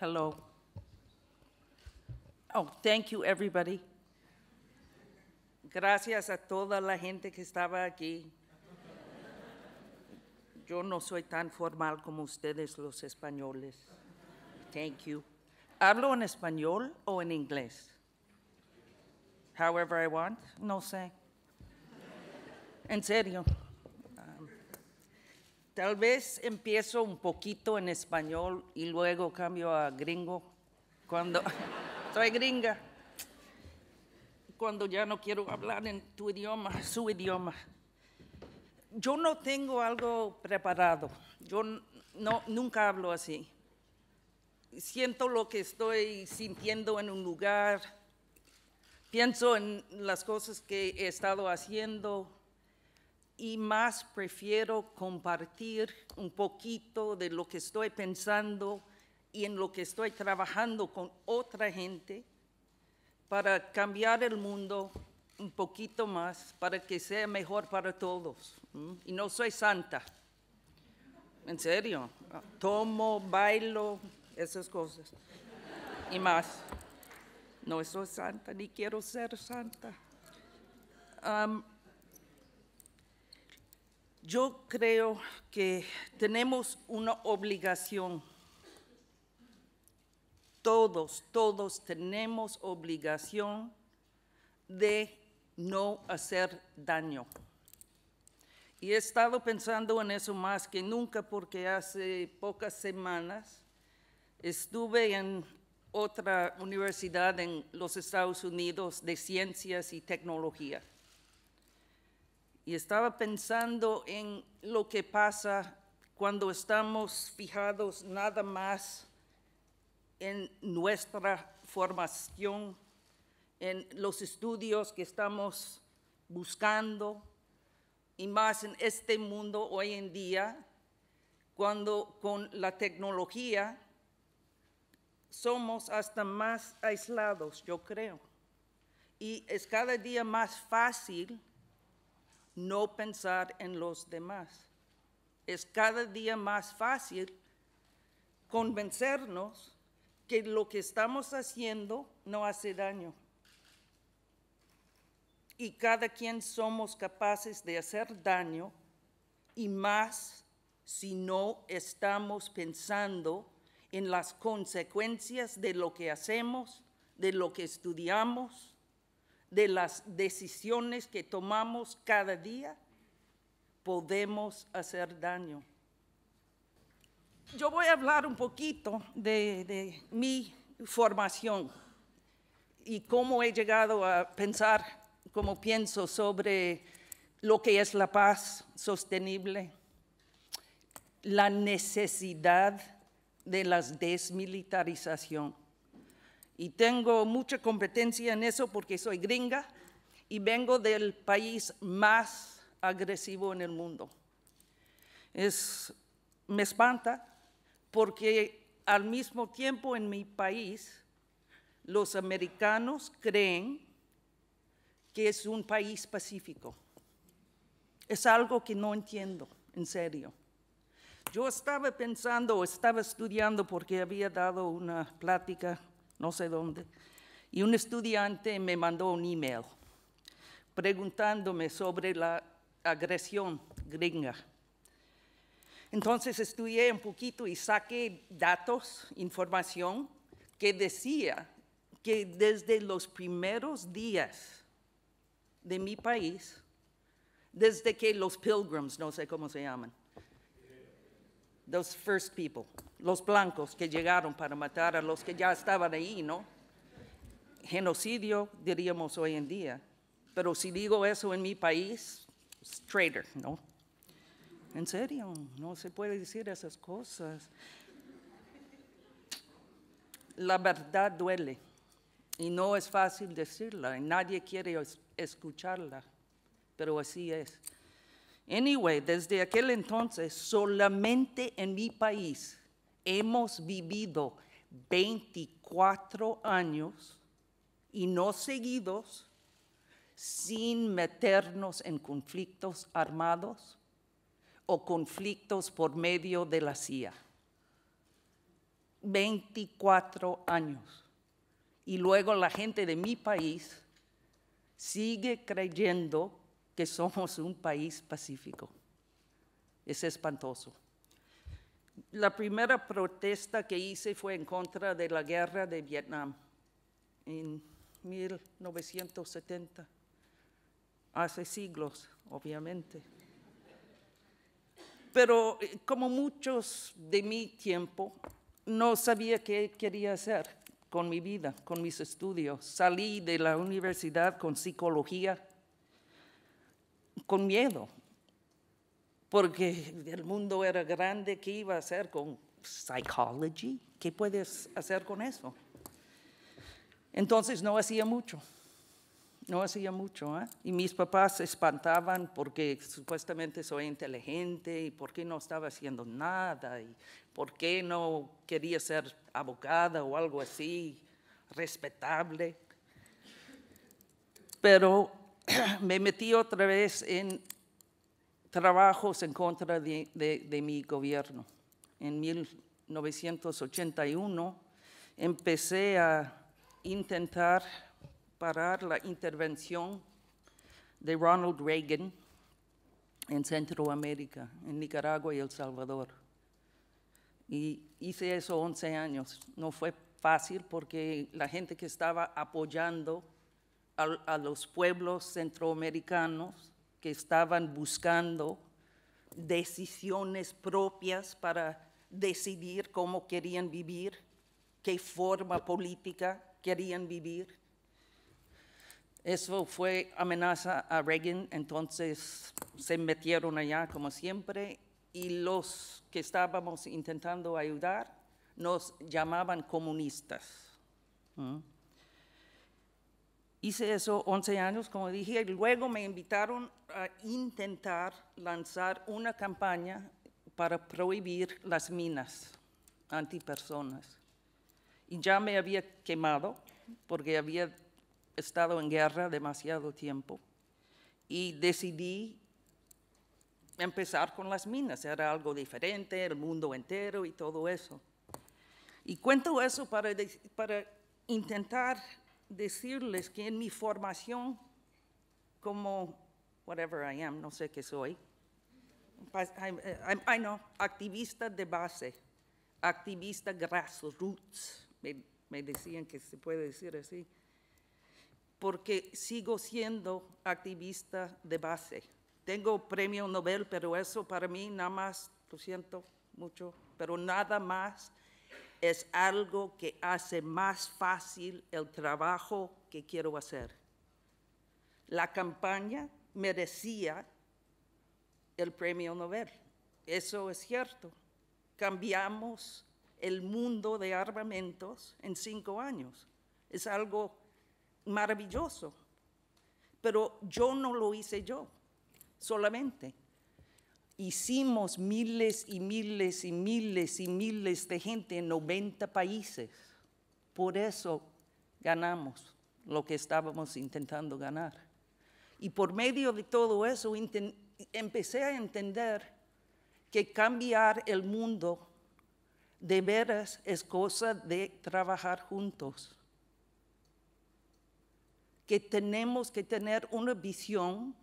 Hello. Oh, thank you, everybody. Gracias a toda la gente que estaba aquí. Yo no soy tan formal como ustedes los españoles. Thank you. ¿Hablo en español o en inglés? However I want, no sé. En serio. Um, tal vez empiezo un poquito en español y luego cambio a gringo cuando soy gringa. Cuando ya no quiero hablar en tu idioma, su idioma. Yo no tengo algo preparado. Yo no, nunca hablo así siento lo que estoy sintiendo en un lugar, pienso en las cosas que he estado haciendo y más prefiero compartir un poquito de lo que estoy pensando y en lo que estoy trabajando con otra gente para cambiar el mundo un poquito más, para que sea mejor para todos. Y no soy santa, en serio, tomo, bailo, esas cosas y más. No soy santa, ni quiero ser santa. yo creo que tenemos una obligación. Todos, todos tenemos obligación de no hacer daño. Y he estado pensando en eso más que nunca porque hace pocas semanas Estuve en otra universidad en los Estados Unidos de ciencias y tecnología. Y estaba pensando en lo que pasa cuando estamos fijados nada más en nuestra formación, en los estudios que estamos buscando, y más en este mundo hoy en día, cuando con la tecnología somos hasta más aislados, yo creo. Y es cada día más fácil no pensar en los demás. Es cada día más fácil convencernos que lo que estamos haciendo no hace daño. Y cada quien somos capaces de hacer daño y más si no estamos pensando en las consecuencias de lo que hacemos, de lo que estudiamos, de las decisiones que tomamos cada día, podemos hacer daño. Yo voy a hablar un poquito de, mi formación y cómo he llegado a pensar, cómo pienso sobre lo que es la paz sostenible, la necesidad de la desmilitarización. Y tengo mucha competencia en eso porque soy gringa y vengo del país más agresivo en el mundo. Es, me espanta porque al mismo tiempo en mi país los americanos creen que es un país pacífico. Es algo que no entiendo, en serio. Yo estaba pensando, estaba estudiando porque había dado una plática, no sé dónde, y un estudiante me mandó un email preguntándome sobre la agresión gringa. Entonces estudié un poquito y saqué datos, información que decía que desde los primeros días de mi país, desde que los pilgrims, no sé cómo se llaman, those first people, los blancos que llegaron para matar a los que ya estaban ahí, ¿no? Genocidio, diríamos hoy en día. Pero si digo eso en mi país, es traitor, ¿no? En serio, no se puede decir esas cosas. La verdad duele y no es fácil decirla y nadie quiere escucharla, pero así es. Anyway, desde aquel entonces solamente en mi país hemos vivido 24 años y no seguidos sin meternos en conflictos armados o conflictos por medio de la CIA. 24 años. Y luego la gente de mi país sigue creyendo que somos un país pacífico. Es espantoso. La primera protesta que hice fue en contra de la guerra de Vietnam en 1970, hace siglos, obviamente. Pero eh, como muchos de mi tiempo, no sabía qué quería hacer con mi vida, con mis estudios. Salí de la universidad con psicología con miedo, porque el mundo era grande, ¿qué iba a hacer con psychology? ¿Qué puedes hacer con eso? Entonces no hacía mucho, no hacía mucho. ¿ah? Y mis papás se espantaban porque supuestamente soy inteligente y por qué no estaba haciendo nada y por qué no quería ser abogada o algo así, respetable. Pero me metí otra vez en trabajos en contra de, mi gobierno. En 1981 empecé a intentar parar la intervención de Ronald Reagan en Centroamérica, en Nicaragua y El Salvador. Y hice eso 11 años. No fue fácil porque la gente que estaba apoyando a, los pueblos centroamericanos que estaban buscando decisiones propias para decidir cómo querían vivir, qué forma política querían vivir. Eso fue amenaza a Reagan, entonces se metieron allá como siempre y los que estábamos intentando ayudar nos llamaban comunistas. ¿Mm? Hice eso 11 años, como dije, y luego me invitaron a intentar lanzar una campaña para prohibir las minas antipersonas. Y ya me había quemado porque había estado en guerra demasiado tiempo y decidí empezar con las minas. Era algo diferente, el mundo entero y todo eso. Y cuento eso para, para intentar decirles que en mi formación como whatever I am, no sé qué soy, I know, eh, activista de base, activista grassroots, me, me decían que se puede decir así, porque sigo siendo activista de base. Tengo premio Nobel, pero eso para mí nada más, lo siento mucho, pero nada más es algo que hace más fácil el trabajo que quiero hacer. La campaña merecía el premio Nobel, eso es cierto. Cambiamos el mundo de armamentos en cinco años, es algo maravilloso, pero yo no lo hice yo solamente hicimos miles y miles y miles y miles de gente en 90 países. Por eso ganamos lo que estábamos intentando ganar. Y por medio de todo eso empecé a entender que cambiar el mundo de veras es cosa de trabajar juntos. Que tenemos que tener una visión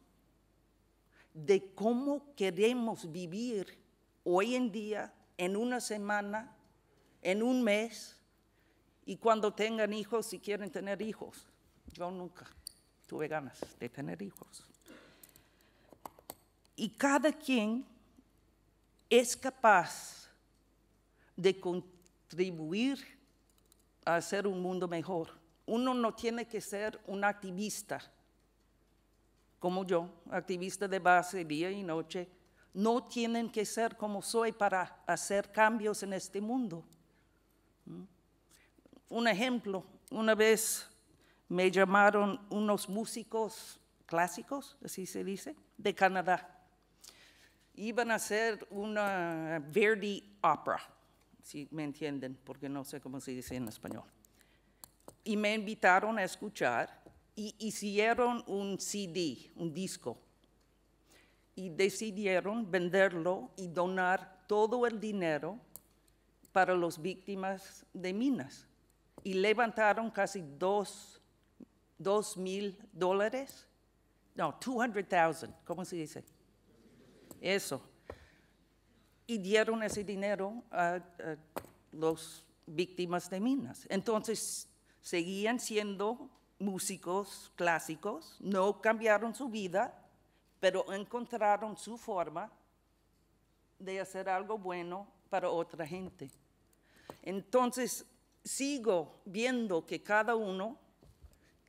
de cómo queremos vivir hoy en día, en una semana, en un mes, y cuando tengan hijos, si quieren tener hijos. Yo nunca tuve ganas de tener hijos. Y cada quien es capaz de contribuir a hacer un mundo mejor. Uno no tiene que ser un activista como yo, activista de base día y noche, no tienen que ser como soy para hacer cambios en este mundo. ¿Mm? Un ejemplo, una vez me llamaron unos músicos clásicos, así se dice, de Canadá. Iban a hacer una Verdi Opera, si me entienden, porque no sé cómo se dice en español. Y me invitaron a escuchar y hicieron un CD, un disco, y decidieron venderlo y donar todo el dinero para las víctimas de minas. Y levantaron casi dos, mil dólares, no, 200,000, ¿cómo se dice? Eso. Y dieron ese dinero a, a las víctimas de minas. Entonces, seguían siendo músicos clásicos, no cambiaron su vida, pero encontraron su forma de hacer algo bueno para otra gente. Entonces, sigo viendo que cada uno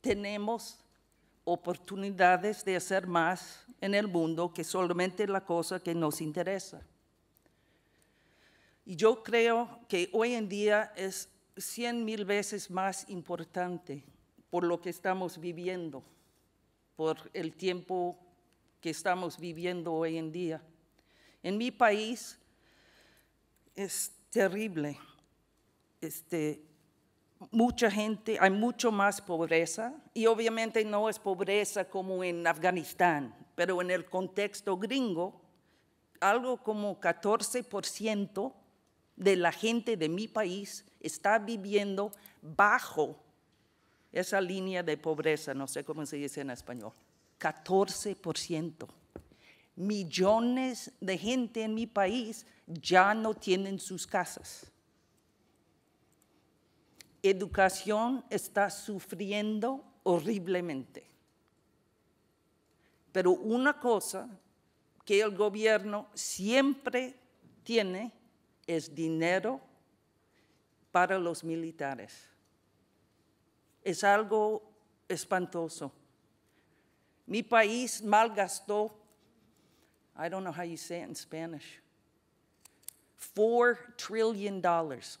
tenemos oportunidades de hacer más en el mundo que solamente la cosa que nos interesa. Y yo creo que hoy en día es cien mil veces más importante por lo que estamos viviendo, por el tiempo que estamos viviendo hoy en día. En mi país es terrible. Este, mucha gente, hay mucho más pobreza y obviamente no es pobreza como en Afganistán, pero en el contexto gringo, algo como 14% de la gente de mi país está viviendo bajo esa línea de pobreza, no sé cómo se dice en español, 14%. Millones de gente en mi país ya no tienen sus casas. Educación está sufriendo horriblemente. Pero una cosa que el gobierno siempre tiene es dinero para los militares es algo espantoso. Mi país malgastó, I don't know how you say it in Spanish, four trillion. dollars.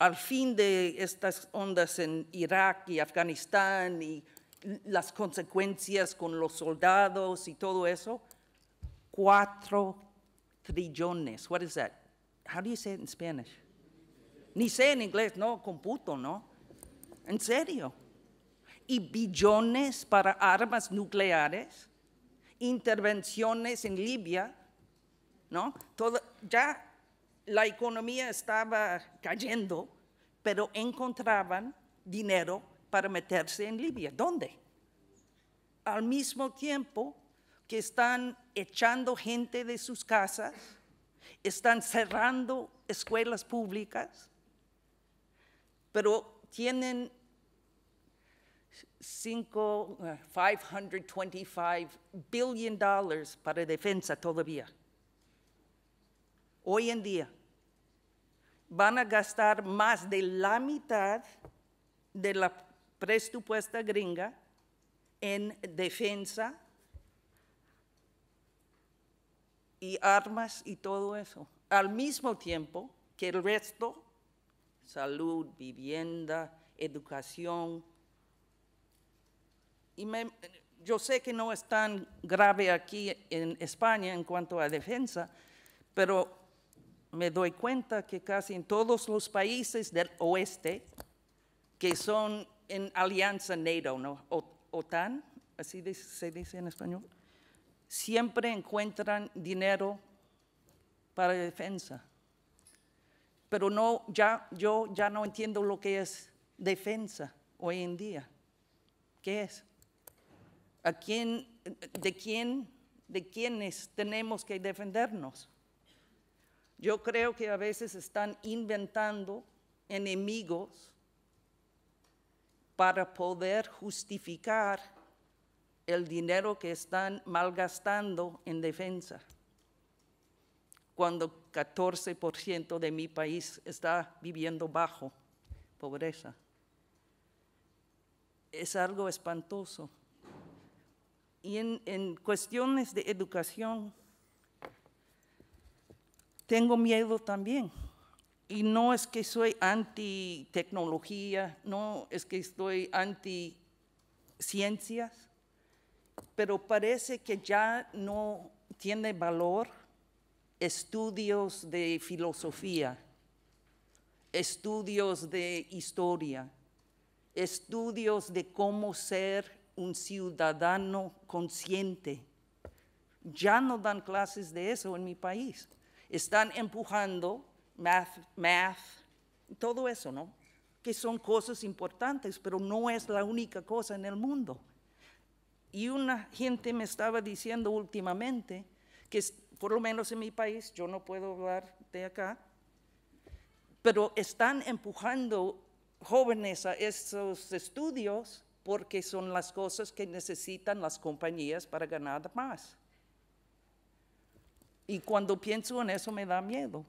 Al fin de estas ondas en Irak y Afganistán y las consecuencias con los soldados y todo eso, 4 trillones. What is that? How do you say it in Spanish? Ni sé en inglés, no, computo, ¿no? en serio. Y billones para armas nucleares, intervenciones en Libia, ¿no? ya la economía estaba cayendo, pero encontraban dinero para meterse en Libia. ¿Dónde? Al mismo tiempo que están echando gente de sus casas, están cerrando escuelas públicas, pero tienen cinco, 525 eh, billion dólares para defensa todavía. Hoy en día van a gastar más de la mitad de la presupuesta gringa en defensa y armas y todo eso, al mismo tiempo que el resto, salud, vivienda, educación, y yo sé que no es tan grave aquí en España en cuanto a defensa, pero me doy cuenta que casi en todos los países del oeste que son en alianza NATO, ¿no? OTAN, así se dice en español, siempre encuentran dinero para defensa. Pero no, ya, yo ya no entiendo lo que es defensa hoy en día. ¿Qué es? ¿A quién, de, quién, ¿De quiénes tenemos que defendernos? Yo creo que a veces están inventando enemigos para poder justificar el dinero que están malgastando en defensa, cuando 14% de mi país está viviendo bajo pobreza. Es algo espantoso. Y en, cuestiones de educación, tengo miedo también. Y no es que soy anti tecnología, no es que estoy anti ciencias, pero parece que ya no tiene valor estudios de filosofía, estudios de historia, estudios de cómo ser un ciudadano consciente. Ya no dan clases de eso en mi país. Están empujando math, math, todo eso, ¿no? Que son cosas importantes, pero no es la única cosa en el mundo. Y una gente me estaba diciendo últimamente que, por lo menos en mi país, yo no puedo hablar de acá, pero están empujando jóvenes a esos estudios porque son las cosas que necesitan las compañías para ganar más. Y cuando pienso en eso me da miedo,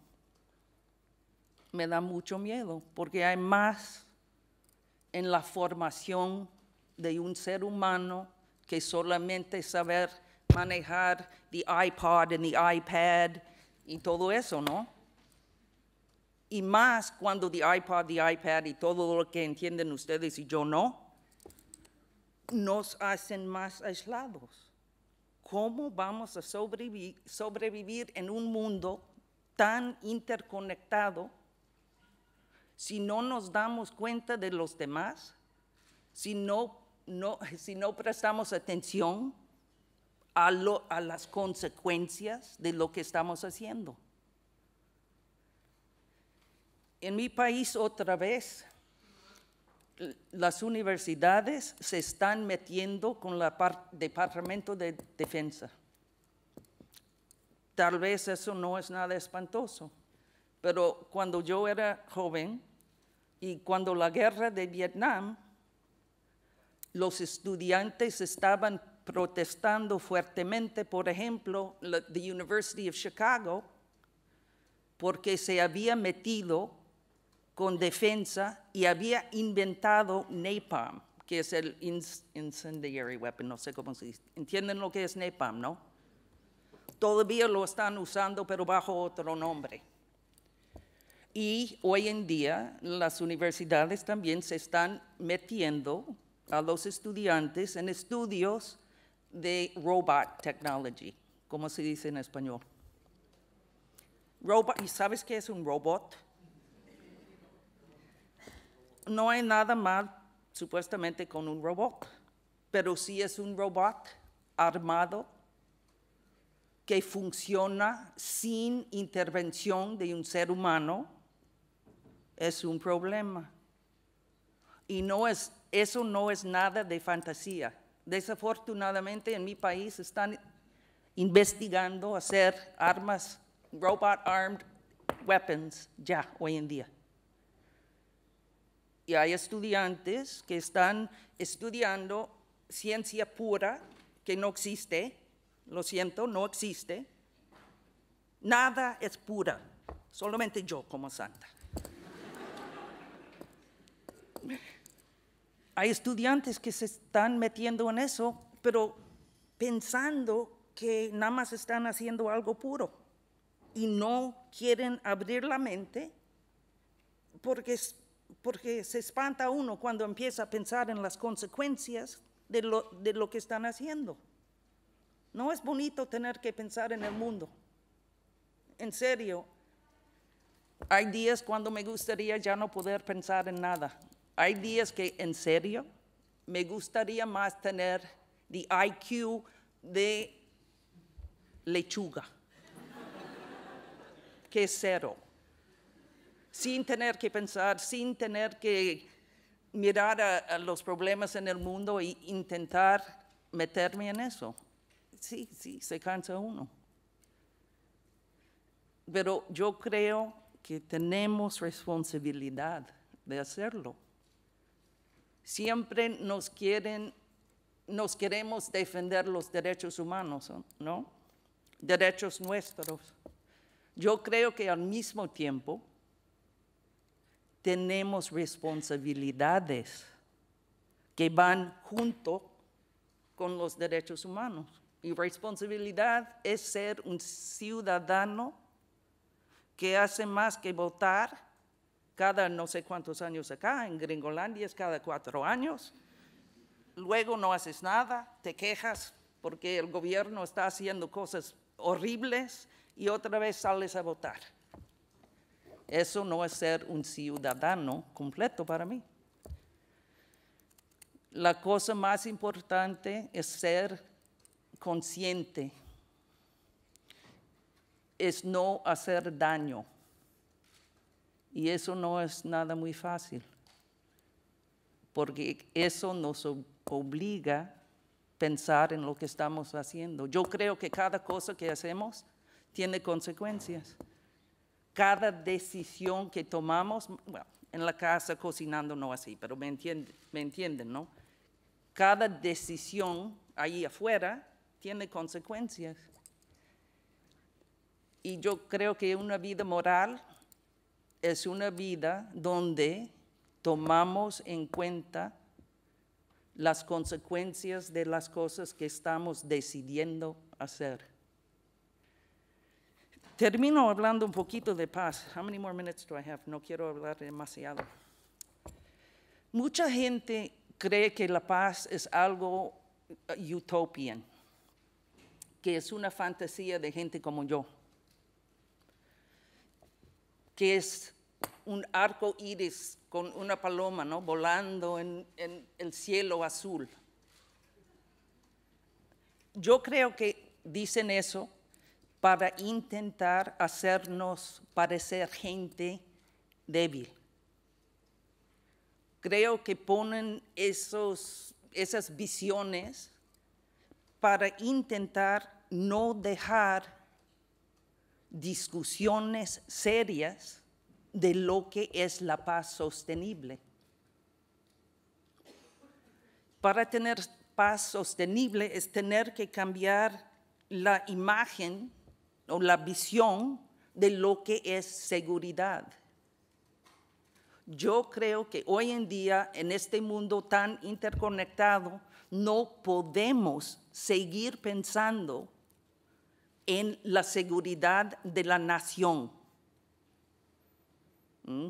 me da mucho miedo, porque hay más en la formación de un ser humano que solamente saber manejar the iPod and the iPad y todo eso, ¿no? Y más cuando the iPod, the iPad y todo lo que entienden ustedes y yo no, nos hacen más aislados. ¿Cómo vamos a sobrevivir en un mundo tan interconectado si no nos damos cuenta de los demás? Si no, prestamos atención a las consecuencias de lo que estamos haciendo. En mi país otra vez, las universidades se están metiendo con el Departamento de Defensa. Tal vez eso no es nada espantoso, pero cuando yo era joven y cuando la guerra de Vietnam, los estudiantes estaban protestando fuertemente, por ejemplo, la the University of Chicago, porque se había metido con defensa y había inventado napalm, que es el incendiary weapon, no sé cómo se dice. ¿Entienden lo que es napalm, no? Todavía lo están usando, pero bajo otro nombre. Y hoy en día las universidades también se están metiendo a los estudiantes en estudios de robot technology, como se dice en español. Robot, ¿Y sabes qué es un robot? no hay nada mal supuestamente con un robot, pero si es un robot armado que funciona sin intervención de un ser humano, es un problema. Y no es, eso no es nada de fantasía. Desafortunadamente en mi país están investigando hacer armas, robot armed weapons, ya hoy en día y hay estudiantes que están estudiando ciencia pura que no existe, lo siento, no existe. Nada es pura, solamente yo como santa. hay estudiantes que se están metiendo en eso, pero pensando que nada más están haciendo algo puro y no quieren abrir la mente porque porque se espanta uno cuando empieza a pensar en las consecuencias de lo, de lo que están haciendo. No es bonito tener que pensar en el mundo. En serio, hay días cuando me gustaría ya no poder pensar en nada. Hay días que, en serio, me gustaría más tener the IQ de lechuga, que cero sin tener que pensar, sin tener que mirar a, los problemas en el mundo e intentar meterme en eso. Sí, sí, se cansa uno. Pero yo creo que tenemos responsabilidad de hacerlo. Siempre nos quieren, nos queremos defender los derechos humanos, ¿no? Derechos nuestros. Yo creo que al mismo tiempo tenemos responsabilidades que van junto con los derechos humanos. Y responsabilidad es ser un ciudadano que hace más que votar cada no sé cuántos años acá, en Gringolandia es cada cuatro años, luego no haces nada, te quejas porque el gobierno está haciendo cosas horribles y otra vez sales a votar. Eso no es ser un ciudadano completo para mí. La cosa más importante es ser consciente, es no hacer daño. Y eso no es nada muy fácil, porque eso nos obliga a pensar en lo que estamos haciendo. Yo creo que cada cosa que hacemos tiene consecuencias cada decisión que tomamos, bueno, en la casa cocinando no así, pero me entienden, me entienden, ¿no? Cada decisión ahí afuera tiene consecuencias. Y yo creo que una vida moral es una vida donde tomamos en cuenta las consecuencias de las cosas que estamos decidiendo hacer. Termino hablando un poquito de paz. How many more minutes do I have? No quiero hablar demasiado. Mucha gente cree que la paz es algo uh, utopian, que es una fantasía de gente como yo, que es un arco iris con una paloma ¿no? volando en el cielo azul. Yo creo que dicen eso para intentar hacernos parecer gente débil. Creo que ponen esos, esas visiones para intentar no dejar discusiones serias de lo que es la paz sostenible. Para tener paz sostenible es tener que cambiar la imagen o la visión de lo que es seguridad. Yo creo que hoy en día, en este mundo tan interconectado, no podemos seguir pensando en la seguridad de la nación. ¿Mm?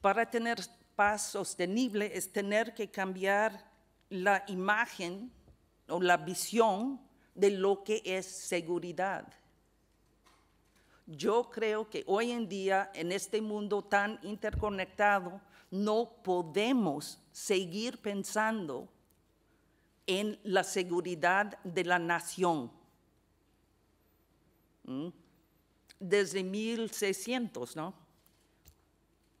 Para tener paz sostenible es tener que cambiar la imagen o la visión de lo que es seguridad. Yo creo que hoy en día, en este mundo tan interconectado, no podemos seguir pensando en la seguridad de la nación. ¿Mm? Desde 1600, ¿no?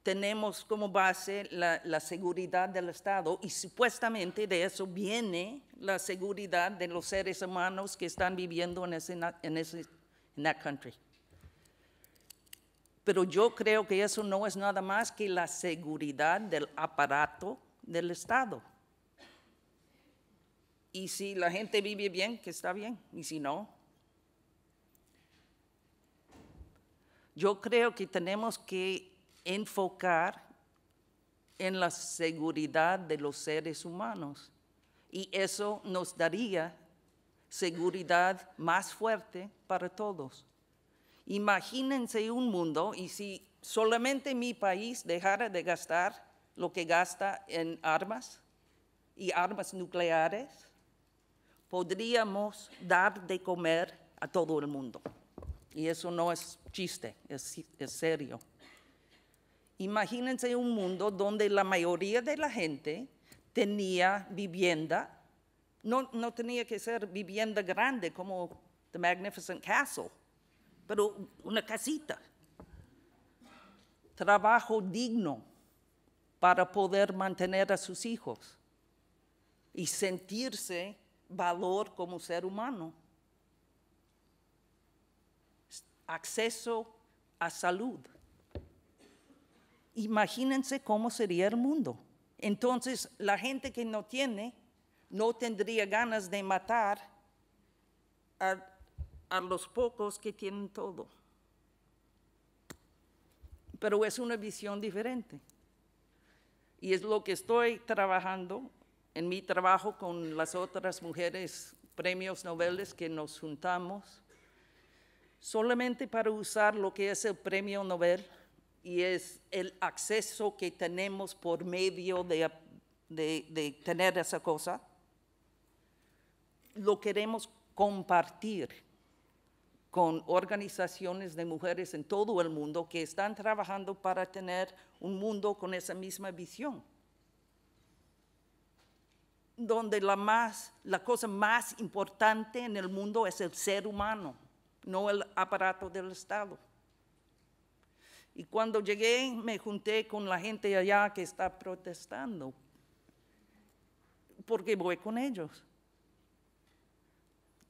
tenemos como base la, seguridad del Estado y supuestamente de eso viene la seguridad de los seres humanos que están viviendo en ese, en ese that country. Pero yo creo que eso no es nada más que la seguridad del aparato del Estado. Y si la gente vive bien, que está bien, y si no, yo creo que tenemos que enfocar en la seguridad de los seres humanos. Y eso nos daría seguridad más fuerte para todos. Imagínense un mundo y si solamente mi país dejara de gastar lo que gasta en armas y armas nucleares, podríamos dar de comer a todo el mundo. Y eso no es chiste, es, serio. Imagínense un mundo donde la mayoría de la gente tenía vivienda, no, tenía que ser vivienda grande como The Magnificent Castle, pero una casita. Trabajo digno para poder mantener a sus hijos y sentirse valor como ser humano. Acceso a salud. Imagínense cómo sería el mundo. Entonces, la gente que no tiene no tendría ganas de matar a, los pocos que tienen todo. Pero es una visión diferente. Y es lo que estoy trabajando en mi trabajo con las otras mujeres premios Nobel que nos juntamos, solamente para usar lo que es el premio Nobel y es el acceso que tenemos por medio de, tener esa cosa, lo queremos compartir con organizaciones de mujeres en todo el mundo que están trabajando para tener un mundo con esa misma visión. Donde la, más, la cosa más importante en el mundo es el ser humano, no el aparato del Estado. Y cuando llegué me junté con la gente allá que está protestando, porque voy con ellos.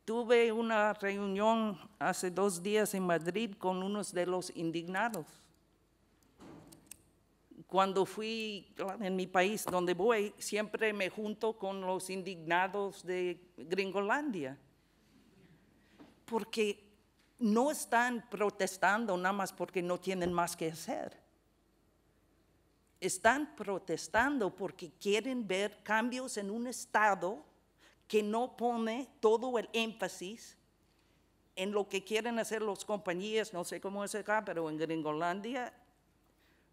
Tuve una reunión hace dos días en Madrid con unos de los indignados. Cuando fui en mi país donde voy, siempre me junto con los indignados de Gringolandia, porque no están protestando nada más porque no tienen más que hacer. Están protestando porque quieren ver cambios en un Estado que no pone todo el énfasis en lo que quieren hacer las compañías, no sé cómo es acá, pero en Gringolandia,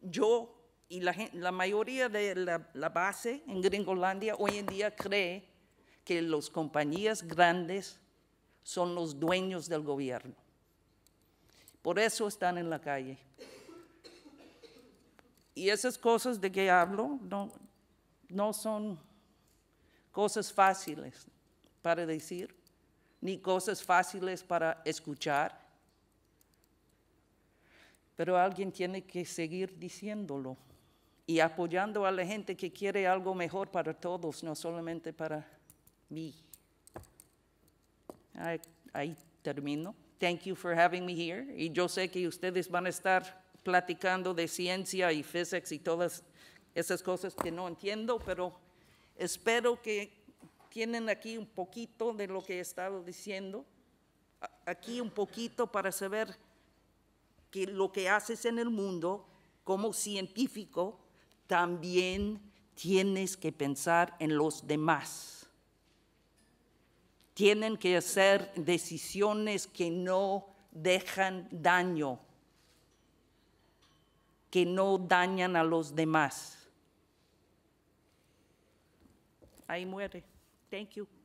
yo y la, mayoría de la, la base en Gringolandia hoy en día cree que las compañías grandes son los dueños del gobierno. Por eso están en la calle. Y esas cosas de que hablo no, no son cosas fáciles para decir, ni cosas fáciles para escuchar. Pero alguien tiene que seguir diciéndolo y apoyando a la gente que quiere algo mejor para todos, no solamente para mí. ahí termino. Thank you for having me here. Y yo sé que ustedes van a estar platicando de ciencia y física y todas esas cosas que no entiendo, pero espero que tienen aquí un poquito de lo que he estado diciendo, aquí un poquito para saber que lo que haces en el mundo como científico también tienes que pensar en los demás tienen que hacer decisiones que no dejan daño, que no dañan a los demás. Ahí muere. Thank you.